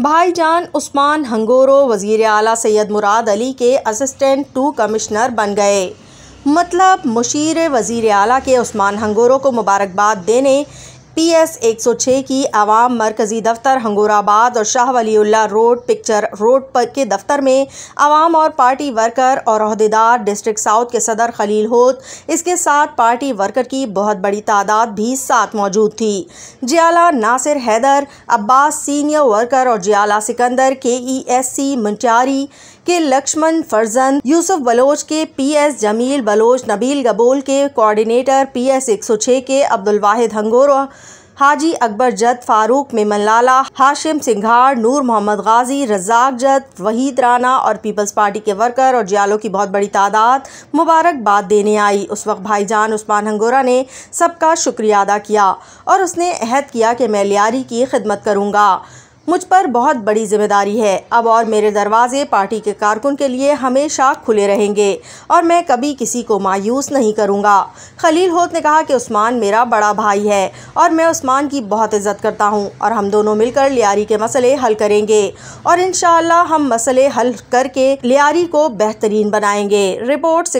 भाईजान उस्मान हंगोरो वज़ी अला सैद मुराद अली के असिस्टेंट टू कमिश्नर बन गए मतलब मुशीर वज़ी अला के उस्मान हंगोरो को मुबारकबाद देने पी एस एक सौ छः की आवाम मरकज़ी दफ्तर हंगोराबाद और Shah Waliullah road picture road पर के दफ्तर में आवाम और पार्टी वर्कर और अहदेदार डिस्ट्रिक्ट साउथ के सदर खलील होत इसके साथ पार्टी वर्कर की बहुत बड़ी तादाद भी साथ मौजूद थी जियाला नासिर हैदर अब्बास सीनियर वर्कर और जियाला Sikandar K E S C Manchari के लक्ष्मण फर्जन यूसुफ बलोच के पी एस जमील बलोच नबील गबोल के कोऑर्डिनेटर सौ छः के अब्दुल वाहिद हंगोरा हाजी अकबर जद फारूक मेमन लाला हाशिम सिंघार नूर मोहम्मद गाजी रजाक जद वहीद राना और पीपल्स पार्टी के वर्कर और जियालों की बहुत बड़ी तादाद मुबारकबाद देने आई उस वक्त भाईजान उस्मान हंगोरा ने सबका शुक्रिया अदा किया और उसने अहद किया कि मैं लियारी की खिदमत करूँगा मुझ पर बहुत बड़ी जिम्मेदारी है अब और मेरे दरवाजे पार्टी के कारकुन के लिए हमेशा खुले रहेंगे और मैं कभी किसी को मायूस नहीं करूँगा खलील होत ने कहा कि उस्मान मेरा बड़ा भाई है और मैं उस्मान की बहुत इज्जत करता हूँ और हम दोनों मिलकर लियारी के मसले हल करेंगे और इन हम मसले हल करके लियारी को बेहतरीन बनाएंगे रिपोर्ट